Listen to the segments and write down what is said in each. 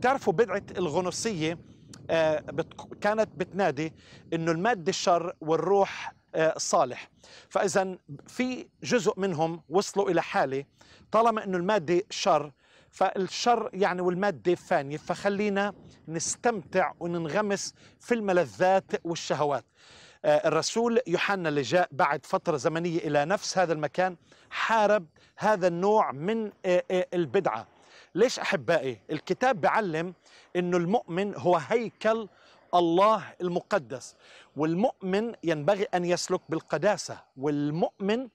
بتعرفوا بدعة الغنوصية آه، كانت بتنادي انه المادة الشر والروح آه، صالح فاذا في جزء منهم وصلوا الى حاله طالما انه الماده شر فالشر يعني والماده فانيه فخلينا نستمتع وننغمس في الملذات والشهوات آه، الرسول يوحنا اللي جاء بعد فتره زمنيه الى نفس هذا المكان حارب هذا النوع من البدعه ليش أحبائي الكتاب بعلم أنه المؤمن هو هيكل الله المقدس والمؤمن ينبغي أن يسلك بالقداسة والمؤمن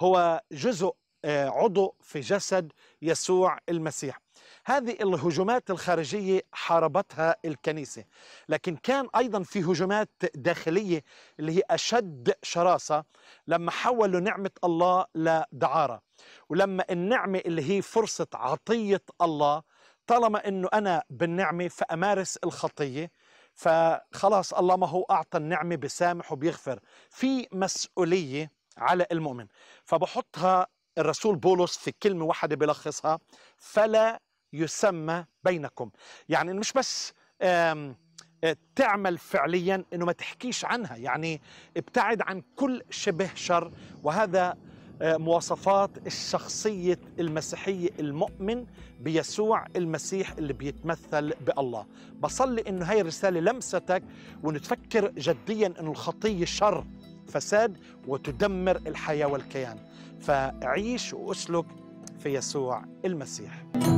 هو جزء آه، عضو في جسد يسوع المسيح هذه الهجومات الخارجيه حاربتها الكنيسه لكن كان ايضا في هجومات داخليه اللي هي اشد شراسه لما حولوا نعمه الله لدعاره ولما النعمه اللي هي فرصه عطيه الله طالما انه انا بالنعمه فامارس الخطيه فخلاص الله ما هو اعطى النعمه بسامح وبيغفر في مسؤوليه على المؤمن فبحطها الرسول بولس في كلمة واحدة بيلخصها فلا يسمى بينكم يعني مش بس آه، تعمل فعليا انه ما تحكيش عنها يعني ابتعد عن كل شبه شر وهذا آه، مواصفات الشخصية المسيحية المؤمن بيسوع المسيح اللي بيتمثل بالله بصلي انه هاي الرسالة لمستك وانه تفكر جديا انه الخطية شر فساد وتدمر الحياة والكيان فعيش وأسلك في يسوع المسيح